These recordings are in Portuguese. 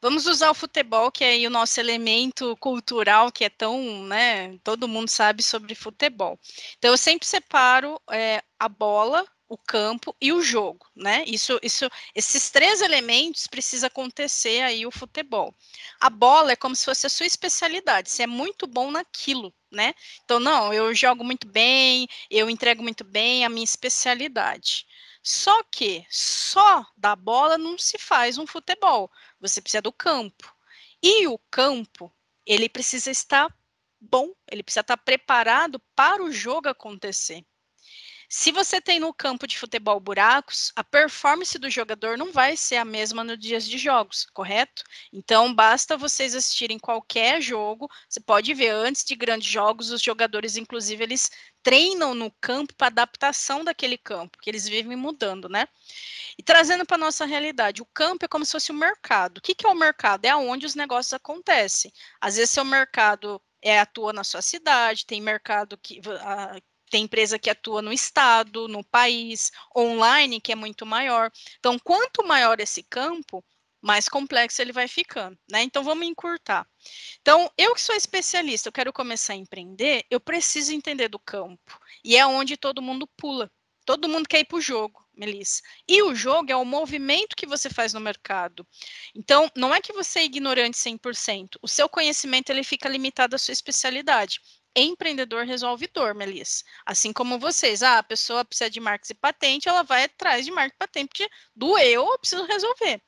Vamos usar o futebol, que é o nosso elemento cultural, que é tão, né? Todo mundo sabe sobre futebol. Então, eu sempre separo é, a bola, o campo e o jogo, né? Isso, isso, esses três elementos precisa acontecer aí o futebol. A bola é como se fosse a sua especialidade. Você é muito bom naquilo, né? Então não, eu jogo muito bem, eu entrego muito bem a minha especialidade. Só que só da bola não se faz um futebol. Você precisa do campo. E o campo, ele precisa estar bom, ele precisa estar preparado para o jogo acontecer. Se você tem no campo de futebol buracos, a performance do jogador não vai ser a mesma nos dias de jogos, correto? Então, basta vocês assistirem qualquer jogo, você pode ver antes de grandes jogos, os jogadores, inclusive, eles treinam no campo para adaptação daquele campo, que eles vivem mudando, né? E trazendo para nossa realidade, o campo é como se fosse o um mercado. O que, que é o mercado? É onde os negócios acontecem. Às vezes, seu mercado é, atua na sua cidade, tem mercado que, a, tem empresa que atua no estado, no país, online, que é muito maior. Então, quanto maior esse campo, mais complexo ele vai ficando, né? Então vamos encurtar. Então, eu que sou especialista, eu quero começar a empreender, eu preciso entender do campo. E é onde todo mundo pula. Todo mundo quer ir para o jogo, Melissa. E o jogo é o movimento que você faz no mercado. Então, não é que você é ignorante 100%. O seu conhecimento ele fica limitado à sua especialidade empreendedor resolve dor, Melis. Assim como vocês, ah, a pessoa precisa de marcas e patente, ela vai atrás de marca e patente, porque doeu, eu preciso resolver.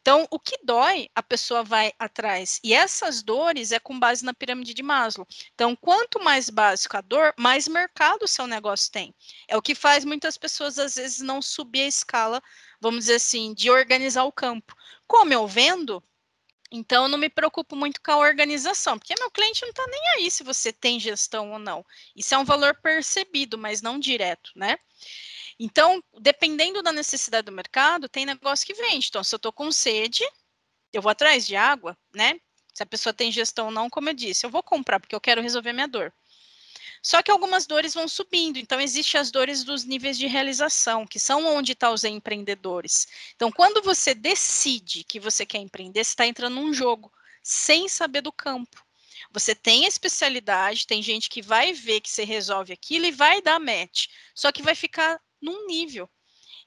Então, o que dói, a pessoa vai atrás. E essas dores é com base na pirâmide de Maslow. Então, quanto mais básica a dor, mais mercado o seu negócio tem. É o que faz muitas pessoas, às vezes, não subir a escala, vamos dizer assim, de organizar o campo. Como eu vendo, então, eu não me preocupo muito com a organização, porque meu cliente não está nem aí se você tem gestão ou não. Isso é um valor percebido, mas não direto, né? Então, dependendo da necessidade do mercado, tem negócio que vende. Então, se eu estou com sede, eu vou atrás de água, né? Se a pessoa tem gestão ou não, como eu disse, eu vou comprar porque eu quero resolver minha dor. Só que algumas dores vão subindo, então existem as dores dos níveis de realização, que são onde estão tá os empreendedores. Então, quando você decide que você quer empreender, você está entrando num jogo, sem saber do campo. Você tem a especialidade, tem gente que vai ver que você resolve aquilo e vai dar match, só que vai ficar num nível.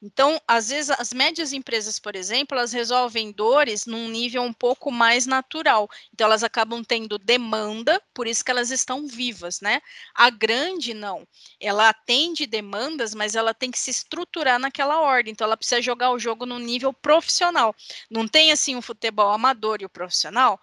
Então, às vezes, as médias empresas, por exemplo, elas resolvem dores num nível um pouco mais natural. Então, elas acabam tendo demanda, por isso que elas estão vivas, né? A grande, não. Ela atende demandas, mas ela tem que se estruturar naquela ordem. Então, ela precisa jogar o jogo num nível profissional. Não tem, assim, o um futebol amador e o profissional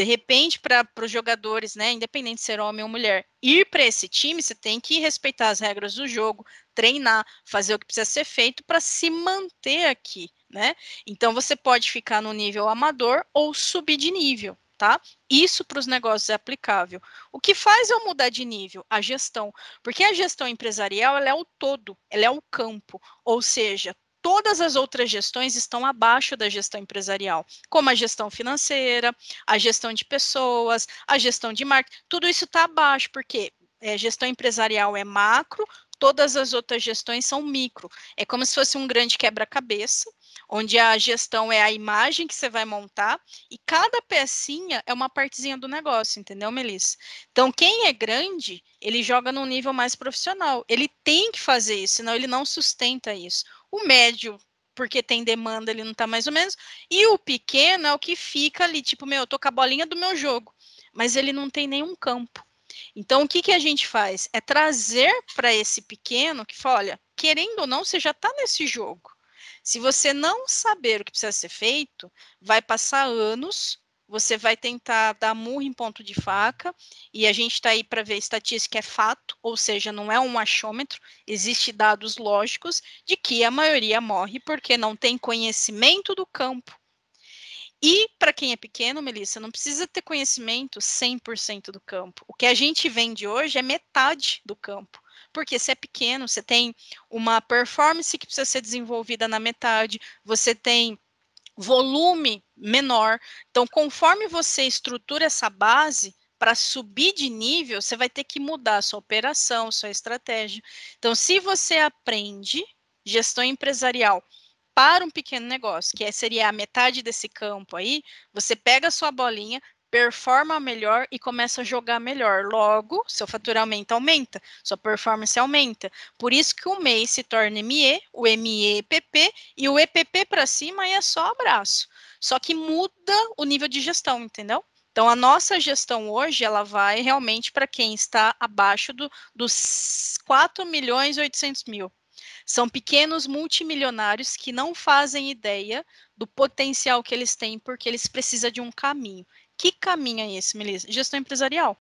de repente, para os jogadores, né, independente de ser homem ou mulher, ir para esse time, você tem que respeitar as regras do jogo, treinar, fazer o que precisa ser feito para se manter aqui, né? Então você pode ficar no nível amador ou subir de nível, tá? Isso para os negócios é aplicável. O que faz eu mudar de nível? A gestão. Porque a gestão empresarial, ela é o todo, ela é o campo, ou seja, todas as outras gestões estão abaixo da gestão empresarial, como a gestão financeira, a gestão de pessoas, a gestão de marketing, tudo isso está abaixo, porque é, gestão empresarial é macro, todas as outras gestões são micro. É como se fosse um grande quebra-cabeça, onde a gestão é a imagem que você vai montar e cada pecinha é uma partezinha do negócio, entendeu, Melissa? Então, quem é grande, ele joga num nível mais profissional. Ele tem que fazer isso, senão ele não sustenta isso. O médio, porque tem demanda, ele não tá mais ou menos. E o pequeno é o que fica ali, tipo, meu, eu tô com a bolinha do meu jogo, mas ele não tem nenhum campo. Então, o que, que a gente faz? É trazer para esse pequeno que fala: olha, querendo ou não, você já está nesse jogo. Se você não saber o que precisa ser feito, vai passar anos você vai tentar dar murro em ponto de faca, e a gente está aí para ver estatística é fato, ou seja, não é um achômetro, existe dados lógicos de que a maioria morre porque não tem conhecimento do campo. E para quem é pequeno, Melissa, não precisa ter conhecimento 100% do campo. O que a gente vende hoje é metade do campo porque você é pequeno, você tem uma performance que precisa ser desenvolvida na metade, você tem volume menor. Então, conforme você estrutura essa base, para subir de nível, você vai ter que mudar a sua operação, a sua estratégia. Então, se você aprende gestão empresarial para um pequeno negócio, que é, seria a metade desse campo aí, você pega a sua bolinha, performa melhor e começa a jogar melhor. Logo, seu faturamento aumenta, sua performance aumenta. Por isso que o MEI se torna ME, o MEPP e o EPP para cima é só abraço. Só que muda o nível de gestão, entendeu? Então, a nossa gestão hoje, ela vai realmente para quem está abaixo do, dos 4 milhões e 800 mil. São pequenos multimilionários que não fazem ideia do potencial que eles têm, porque eles precisam de um caminho que caminho é esse, Melissa? Gestão empresarial.